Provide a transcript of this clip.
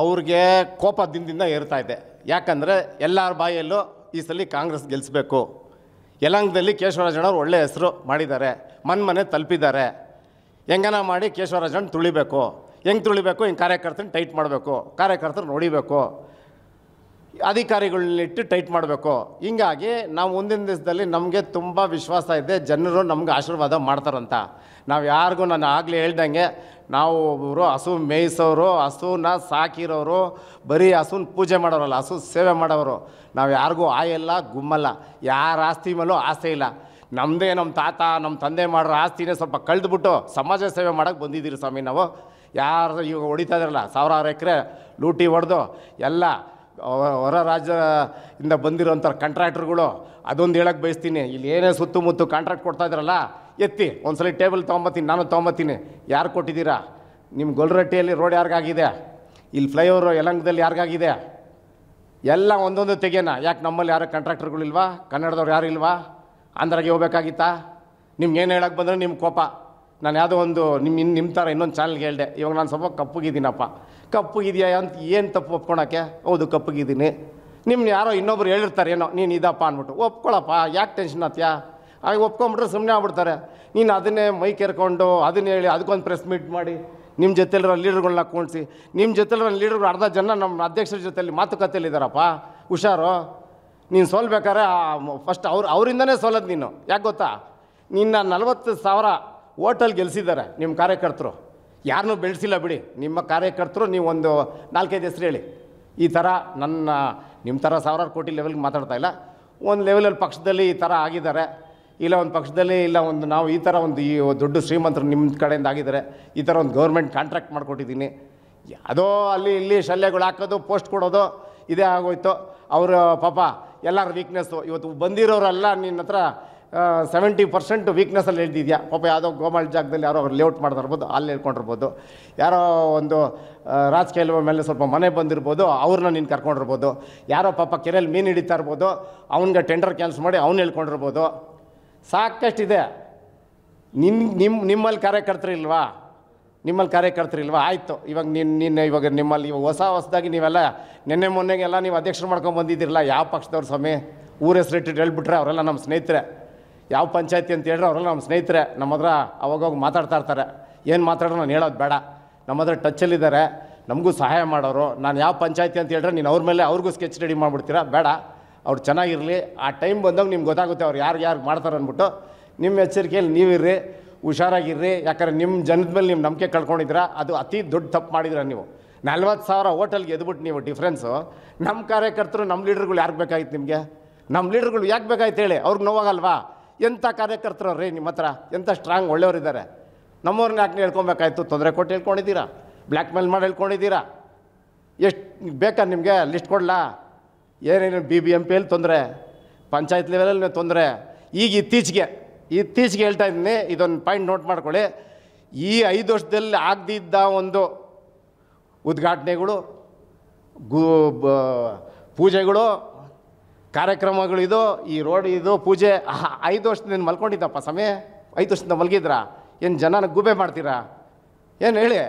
ಅವ್ರಿಗೆ ಕೋಪ ದಿನದಿಂದ ಏರ್ತಾ ಇದೆ ಯಾಕಂದರೆ ಎಲ್ಲರ ಬಾಯಲ್ಲೂ ಈ ಸಲ ಕಾಂಗ್ರೆಸ್ ಗೆಲ್ಲಿಸ್ಬೇಕು ಯಲಂಗದಲ್ಲಿ ಕೇಶವರಾಜಣ್ಣವ್ರು ಒಳ್ಳೆಯ ಹೆಸರು ಮಾಡಿದ್ದಾರೆ ಮನೆ ತಲುಪಿದ್ದಾರೆ ಹೆಂಗನ ಮಾಡಿ ಕೇಶವರಾಜಣ್ಣ ತುಳಿಬೇಕು ಹೆಂಗೆ ತುಳಿಬೇಕು ಹಿಂಗೆ ಕಾರ್ಯಕರ್ತನ ಟೈಟ್ ಮಾಡಬೇಕು ಕಾರ್ಯಕರ್ತರು ನೋಡಿಬೇಕು ಇಟ್ಟು ಟೈಟ್ ಮಾಡಬೇಕು ಹೀಗಾಗಿ ನಾವು ಮುಂದಿನ ದಿವಸದಲ್ಲಿ ನಮಗೆ ತುಂಬ ವಿಶ್ವಾಸ ಇದೆ ಜನರು ನಮ್ಗೆ ಆಶೀರ್ವಾದ ಮಾಡ್ತಾರಂತ ನಾವು ಯಾರಿಗೂ ನಾನು ಆಗಲೇ ಹೇಳ್ದಂಗೆ ನಾವು ಒಬ್ಬರು ಹಸು ಮೇಯಿಸೋರು ಹಸುನ ಸಾಕಿರೋರು ಬರೀ ಹಸುನ ಪೂಜೆ ಮಾಡೋರಲ್ಲ ಹಸು ಸೇವೆ ಮಾಡೋರು ನಾವು ಯಾರಿಗೂ ಆಯಲ್ಲ ಗುಮ್ಮಲ್ಲ ಯಾರ ಆಸ್ತಿ ಮೇಲೂ ಆಸೆ ಇಲ್ಲ ನಮ್ಮದೇ ನಮ್ಮ ತಾತ ನಮ್ಮ ತಂದೆ ಮಾಡೋರು ಆಸ್ತಿನೇ ಸ್ವಲ್ಪ ಕಳೆದುಬಿಟ್ಟು ಸಮಾಜ ಸೇವೆ ಮಾಡೋಕ್ಕೆ ಬಂದಿದ್ದೀರಿ ಸ್ವಾಮಿ ನಾವು ಯಾರು ಇವಾಗ ಹೊಡಿತಾ ಇದ್ರಲ್ಲ ಸಾವಿರಾರು ಎಕರೆ ಲೂಟಿ ಹೊಡೆದು ಎಲ್ಲ ಹೊರ ರಾಜ್ಯ ಇಂದ ಬಂದಿರೋಂಥ ಕಾಂಟ್ರಾಕ್ಟ್ರುಗಳು ಅದೊಂದು ಹೇಳಕ್ಕೆ ಬಯಸ್ತೀನಿ ಇಲ್ಲಿ ಏನೇ ಸುತ್ತಮುತ್ತು ಕಾಂಟ್ರಾಕ್ಟ್ ಕೊಡ್ತಾ ಇದ್ರಲ್ಲ ಎತ್ತಿ ಒಂದ್ಸಲ ಟೇಬಲ್ ತೊಗೊಂಬತ್ತೀನಿ ನಾನು ತೊಗೊಂಬತ್ತೀನಿ ಯಾರು ಕೊಟ್ಟಿದ್ದೀರಾ ನಿಮ್ಮ ಗೊಲ್ರಟ್ಟಿಯಲ್ಲಿ ರೋಡ್ ಯಾರಿಗಾಗಿದೆ ಇಲ್ಲಿ ಫ್ಲೈಓವರ್ ಯಲಂಗದಲ್ಲಿ ಯಾರಿಗಾಗಿದೆ ಎಲ್ಲ ಒಂದೊಂದು ತೆಗೆಯೋಣ ಯಾಕೆ ನಮ್ಮಲ್ಲಿ ಯಾರು ಕಾಂಟ್ರಾಕ್ಟರ್ಗಳಿಲ್ವಾ ಕನ್ನಡದವ್ರು ಯಾರು ಇಲ್ವಾ ಆಂಧ್ರಾಗೆ ಹೋಗ್ಬೇಕಾಗಿತ್ತಾ ನಿಮ್ಗೆ ಏನು ಹೇಳಕ್ಕೆ ಬಂದರೆ ನಿಮ್ಮ ಕೋಪ ನಾನು ಯಾವುದೋ ಒಂದು ನಿಮ್ಮ ಇನ್ನು ನಿಮ್ಮ ಥರ ಇನ್ನೊಂದು ಚಾನಲ್ಗೆ ಹೇಳಿದೆ ಇವಾಗ ನಾನು ಸ್ವಲ್ಪ ಕಪ್ಪುಗಿದ್ದೀನಪ್ಪ ಕಪ್ಪುಗಿದೆಯಾ ಅಂತ ಏನು ತಪ್ಪು ಒಪ್ಕೊಳಕ್ಕೆ ಹೌದು ಕಪ್ಪುಗಿದ್ದೀನಿ ನಿಮ್ನ ಯಾರೋ ಇನ್ನೊಬ್ರು ಹೇಳಿರ್ತಾರೆ ಏನೋ ನೀನು ಇದಪ್ಪ ಅಂದ್ಬಿಟ್ಟು ಒಪ್ಕೊಳಪ್ಪ ಯಾಕೆ ಟೆನ್ಷನ್ ಆತ್ಯಾ ಹಾಗೆ ಒಪ್ಕೊಂಬಿಟ್ರೆ ಸುಮ್ಮನೆ ಆಗ್ಬಿಡ್ತಾರೆ ನೀನು ಅದನ್ನೇ ಮೈ ಕೆರ್ಕೊಂಡು ಅದನ್ನ ಹೇಳಿ ಅದಕ್ಕೊಂದು ಪ್ರೆಸ್ ಮೀಟ್ ಮಾಡಿ ನಿಮ್ಮ ಜೊತೆಲಿರೋ ಲೀಡರ್ಗಳನ್ನ ಕೂಣಿಸಿ ನಿಮ್ಮ ಜೊತೆಲಿರೋ ಲೀಡರ್ಗಳು ಅರ್ಧ ಜನ ನಮ್ಮ ಅಧ್ಯಕ್ಷರ ಮಾತುಕತೆಯಲ್ಲಿ ಮಾತುಕತೆಯಲ್ಲಿದ್ದಾರಪ್ಪ ಹುಷಾರು ನೀನು ಸೋಲ್ಬೇಕಾದ್ರೆ ಫಸ್ಟ್ ಅವ್ರು ಅವರಿಂದನೇ ಸೋಲೋದು ನೀನು ಯಾಕೆ ಗೊತ್ತಾ ನಿನ್ನ ನಲವತ್ತು ಸಾವಿರ ಓಟಲ್ಲಿ ಗೆಲ್ಸಿದ್ದಾರೆ ನಿಮ್ಮ ಕಾರ್ಯಕರ್ತರು ಯಾರನ್ನೂ ಬೆಳೆಸಿಲ್ಲ ಬಿಡಿ ನಿಮ್ಮ ಕಾರ್ಯಕರ್ತರು ನೀವು ಒಂದು ನಾಲ್ಕೈದು ಹೆಸರು ಹೇಳಿ ಈ ಥರ ನನ್ನ ನಿಮ್ಮ ಥರ ಸಾವಿರಾರು ಕೋಟಿ ಲೆವೆಲ್ಗೆ ಮಾತಾಡ್ತಾ ಇಲ್ಲ ಒಂದು ಲೆವೆಲಲ್ಲಿ ಪಕ್ಷದಲ್ಲಿ ಈ ಥರ ಆಗಿದ್ದಾರೆ ಇಲ್ಲ ಒಂದು ಪಕ್ಷದಲ್ಲಿ ಇಲ್ಲ ಒಂದು ನಾವು ಈ ಥರ ಒಂದು ಈ ದೊಡ್ಡ ಶ್ರೀಮಂತರು ನಿಮ್ಮ ಕಡೆಯಿಂದ ಆಗಿದ್ದಾರೆ ಈ ಥರ ಒಂದು ಗೌರ್ಮೆಂಟ್ ಕಾಂಟ್ರಾಕ್ಟ್ ಮಾಡಿಕೊಟ್ಟಿದ್ದೀನಿ ಯಾವುದೋ ಅಲ್ಲಿ ಇಲ್ಲಿ ಶಲ್ಯಗಳು ಹಾಕೋದು ಪೋಸ್ಟ್ ಕೊಡೋದು ಇದೇ ಆಗೋಯ್ತು ಅವರು ಪಾಪ ಎಲ್ಲರ ವೀಕ್ನೆಸ್ಸು ಇವತ್ತು ಬಂದಿರೋರೆಲ್ಲ ನಿನ್ನ ಹತ್ರ ಸೆವೆಂಟಿ ಪರ್ಸೆಂಟ್ ವೀಕ್ನೆಸ್ಸಲ್ಲಿ ಹೇಳ್ತಿದ್ಯಾ ಪಾಪ ಯಾವುದೋ ಗೋಮಾಳ ಜಾಗದಲ್ಲಿ ಯಾರೋ ಅವ್ರು ಲೇಔಟ್ ಮಾಡ್ತಾರ್ಬೋದು ಅಲ್ಲಿ ಹೇಳ್ಕೊಂಡಿರ್ಬೋದು ಯಾರೋ ಒಂದು ರಾಜಕೀಯ ಮೇಲೆ ಸ್ವಲ್ಪ ಮನೆ ಬಂದಿರ್ಬೋದು ಅವ್ರನ್ನ ನೀನು ಕರ್ಕೊಂಡಿರ್ಬೋದು ಯಾರೋ ಪಾಪ ಕೆರೆಯಲ್ಲಿ ಮೀನು ಹಿಡಿತಾ ಇರ್ಬೋದು ಅವ್ನಿಗೆ ಟೆಂಡರ್ ಕ್ಯಾನ್ಸಲ್ ಮಾಡಿ ಅವ್ನು ಹೇಳ್ಕೊಂಡಿರ್ಬೋದು ಸಾಕಷ್ಟಿದೆ ನಿನ್ನ ನಿಮ್ಮ ನಿಮ್ಮಲ್ಲಿ ಇಲ್ವಾ ನಿಮ್ಮಲ್ಲಿ ಕಾರ್ಯಕರ್ತರಿಲ್ವಾ ಆಯಿತು ಇವಾಗ ನಿನ್ನ ನಿನ್ನ ಇವಾಗ ನಿಮ್ಮಲ್ಲಿ ಇವಾಗ ಹೊಸ ಹೊಸದಾಗಿ ನೀವೆಲ್ಲ ನಿನ್ನೆ ಮೊನ್ನೆಗೆಲ್ಲ ನೀವು ಅಧ್ಯಕ್ಷರು ಮಾಡ್ಕೊಂಡು ಬಂದಿದ್ದೀರಲ್ಲ ಯಾವ ಪಕ್ಷದವ್ರು ಸ್ವಾಮಿ ಊರ ಹೆಸರಿಟ್ಟು ಹೇಳ್ಬಿಟ್ರೆ ಅವರೆಲ್ಲ ನಮ್ಮ ಸ್ನೇಹಿತರೆ ಯಾವ ಪಂಚಾಯತಿ ಅಂತ ಹೇಳಿದ್ರೆ ಅವರೆಲ್ಲ ನಮ್ಮ ಸ್ನೇಹಿತರೆ ನಮ್ಮ ಹತ್ರ ಅವಾಗವಾಗ ಮಾತಾಡ್ತಾ ಇರ್ತಾರೆ ಏನು ಮಾತಾಡೋ ನಾನು ಹೇಳೋದು ಬೇಡ ನಮ್ಮ ಹತ್ರ ಟಚ್ಚಲ್ಲಿದ್ದಾರೆ ನಮಗೂ ಸಹಾಯ ಮಾಡೋರು ನಾನು ಯಾವ ಪಂಚಾಯತಿ ಅಂತ ಹೇಳಿದ್ರೆ ನೀನು ಅವ್ರ ಮೇಲೆ ಅವ್ರಿಗೂ ಸ್ಕೆಚ್ ರೆಡಿ ಮಾಡಿಬಿಡ್ತೀರಾ ಬೇಡ ಅವ್ರು ಚೆನ್ನಾಗಿರಲಿ ಆ ಟೈಮ್ ಬಂದಾಗ ನಿಮ್ಗೆ ಗೊತ್ತಾಗುತ್ತೆ ಅವ್ರು ಯಾರು ಯಾರು ಮಾಡ್ತಾರೆ ಅಂದ್ಬಿಟ್ಟು ನಿಮ್ಮ ಎಚ್ಚರಿಕೆಯಲ್ಲಿ ನೀವಿರ್ರಿ ಹುಷಾರಾಗಿರ್ರಿ ಯಾಕಂದರೆ ನಿಮ್ಮ ಜನದ ಮೇಲೆ ನೀವು ನಂಬಿಕೆ ಕಳ್ಕೊಂಡಿದ್ದೀರಾ ಅದು ಅತಿ ದೊಡ್ಡ ತಪ್ಪು ಮಾಡಿದ್ರೆ ನೀವು ನಲ್ವತ್ತು ಸಾವಿರ ಹೋಟೆಲ್ಗೆ ಎದ್ಬಿಟ್ಟು ನೀವು ಡಿಫ್ರೆನ್ಸು ನಮ್ಮ ಕಾರ್ಯಕರ್ತರು ನಮ್ಮ ಲೀಡರ್ಗಳು ಯಾರು ಬೇಕಾಗಿತ್ತು ನಿಮಗೆ ನಮ್ಮ ಲೀಡರ್ಗಳು ಯಾಕೆ ಬೇಕಾಯ್ತು ಹೇಳಿ ಅವ್ರಿಗೆ ನೋವಾಗಲ್ವಾ ಎಂಥ ಕಾರ್ಯಕರ್ತರು ರೀ ನಿಮ್ಮ ಹತ್ರ ಎಂಥ ಸ್ಟ್ರಾಂಗ್ ಇದ್ದಾರೆ ನಮ್ಮವ್ರನ್ನ ಯಾಕೆ ಹೇಳ್ಕೊಬೇಕಾಯ್ತು ತೊಂದರೆ ಕೊಟ್ಟು ಹೇಳ್ಕೊಂಡಿದ್ದೀರಾ ಬ್ಲ್ಯಾಕ್ ಮೇಲ್ ಮಾಡಿ ಹೇಳ್ಕೊಂಡಿದ್ದೀರಾ ಎಷ್ಟು ಬೇಕಾ ನಿಮಗೆ ಲಿಸ್ಟ್ ಕೊಡಲಾ ಏನೇನು ಬಿ ಬಿ ಎಮ್ ಪಿಯಲ್ಲಿ ತೊಂದರೆ ಪಂಚಾಯತ್ ಲೆವೆಲಲ್ಲಿ ತೊಂದರೆ ಈಗ ಇತ್ತೀಚೆಗೆ ಇತ್ತೀಚೆಗೆ ಹೇಳ್ತಾ ಇದ್ದೀನಿ ಇದೊಂದು ಪಾಯಿಂಟ್ ನೋಟ್ ಮಾಡ್ಕೊಳ್ಳಿ ಈ ಐದು ವರ್ಷದಲ್ಲಿ ಆಗದಿದ್ದ ಒಂದು ಉದ್ಘಾಟನೆಗಳು ಗು ಪೂಜೆಗಳು ಕಾರ್ಯಕ್ರಮಗಳಿದು ಈ ರೋಡ್ ಇದು ಪೂಜೆ ಐದು ವರ್ಷದಿಂದ ಮಲ್ಕೊಂಡಿದ್ದಪ್ಪ ಸಮಯ ಐದು ವರ್ಷದಿಂದ ಮಲಗಿದ್ರಾ ಏನು ಜನನ ಗುಬೆ ಮಾಡ್ತೀರಾ ಏನು ಹೇಳಿ